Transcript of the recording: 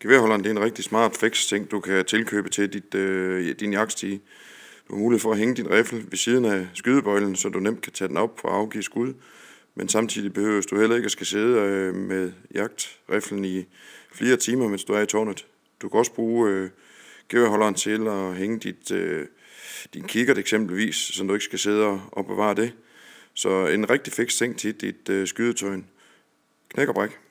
Geværholderen det er en rigtig smart fix ting, du kan tilkøbe til dit, øh, din jagtstige. Du har mulighed for at hænge din rifle ved siden af skydebøjlen, så du nemt kan tage den op og afgive skud. Men samtidig behøver du heller ikke at skal sidde øh, med jagtriflen i flere timer, mens du er i tårnet. Du kan også bruge øh, geværholderen til at hænge dit, øh, din kikkert eksempelvis, så du ikke skal sidde og bevare det. Så en rigtig fix ting til dit øh, skydetøj. Knæk og bræk.